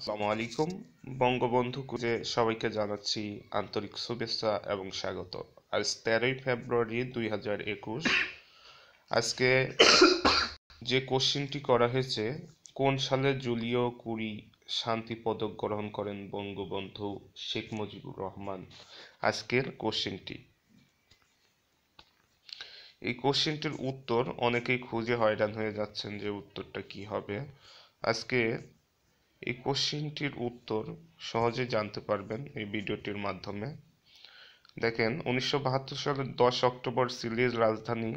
আসসালামু আলাইকুম বঙ্গবন্ধু কুজে সবাইকে জানাচ্ছি আন্তরিক শুভেচ্ছা এবং স্বাগত আজ তেরোই ফেব্রুয়ারি দুই হাজার একুশ আজকে যে কোশ্চিনটি করা হয়েছে কোন সালে জুলিও কুড়ি শান্তি পদক গ্রহণ করেন বঙ্গবন্ধু শেখ মুজিবুর রহমান আজকের কোশ্চিনটি এই কোশ্চিনটির উত্তর অনেকেই খুঁজে হয়রান হয়ে যাচ্ছেন যে উত্তরটা কি হবে আজকে এই কোশ্চেনটির উত্তর সহজে জানতে পারবেন এই ভিডিওটির মাধ্যমে দেখেন উনিশশো সালের দশ অক্টোবর সিলির রাজধানী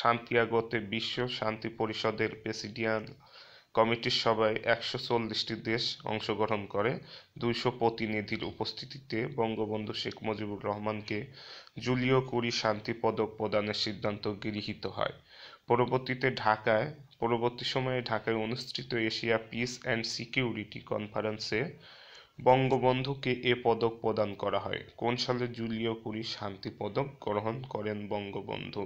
শান্তিয়াগতে বিশ্ব শান্তি পরিষদের প্রেসিডিয়াল কমিটির সভায় একশো চল্লিশটি দেশ অংশগ্রহণ করে দুইশো প্রতিনিধির উপস্থিতিতে বঙ্গবন্ধু শেখ মুজিবুর রহমানকে জুলিও কুরি শান্তি পদক প্রদানের সিদ্ধান্ত গৃহীত হয় পরবর্তীতে ঢাকায় পরবর্তী সময়ে ঢাকায় অনুষ্ঠিত এশিয়া পিস অ্যান্ড সিকিউরিটি কনফারেন্সে বঙ্গবন্ধুকে এ পদক প্রদান করা হয় কোন সালে জুলিও কুরি শান্তি পদক গ্রহণ করেন বঙ্গবন্ধু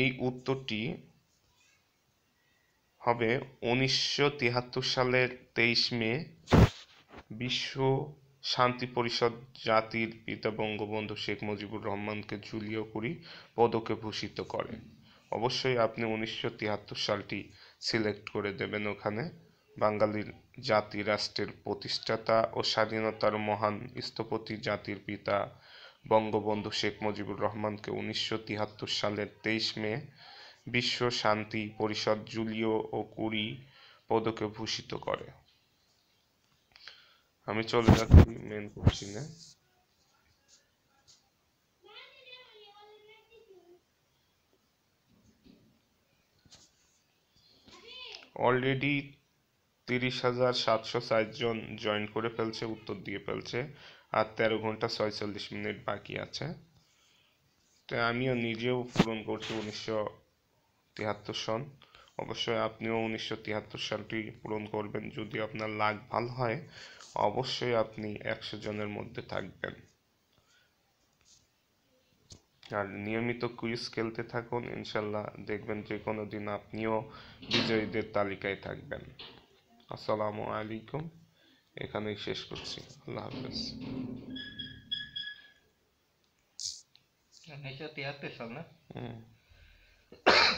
এই উত্তরটি হবে উনিশশো সালের তেইশ মে বিশ্ব শান্তি পরিষদ জাতির পিতা বঙ্গবন্ধু শেখ মুজিবুর রহমানকে জুলিও কুরি পদকে ভূষিত করে অবশ্যই আপনি উনিশশো তিয়াত্তর সালটি সিলেক্ট করে দেবেন ওখানে বাঙালির জাতি রাষ্ট্রের প্রতিষ্ঠাতা ও স্বাধীনতার মহান স্থপতি জাতির পিতা বঙ্গবন্ধু শেখ মুজিবুর রহমানকে উনিশশো তিয়াত্তর সালের তেইশ মে বিশ্ব শান্তি পরিষদ জুলিও ও কুড়ি পদকে ভূষিত করে আমি চলে যাচ্ছি মেন কোশ্চিনে অলরেডি তিরিশ হাজার সাতশো জন জয়েন করে ফেলছে উত্তর দিয়ে ফেলছে আর তেরো ঘন্টা ছয়চল্লিশ মিনিট বাকি আছে তো আমিও নিজেও পূরণ করছি উনিশশো তিয়াত্তর সন অবশ্যই আপনিও উনিশশো তিয়াত্তর সালটি পূরণ করবেন যদি আপনার লাগ ভালো হয় অবশ্যই আপনি একশো জনের মধ্যে থাকবেন আর নিয়মিত কুইজ খেলতে থাকুন ইনশাল্লাহ দেখবেন যে কোনো দিন আপনিও বিজয়ীদের তালিকায় থাকবেন আসসালামু আলাইকুম এখানেই শেষ করছি আল্লাহ হাফেজ উনিশশো তিয়াত্তর সাল না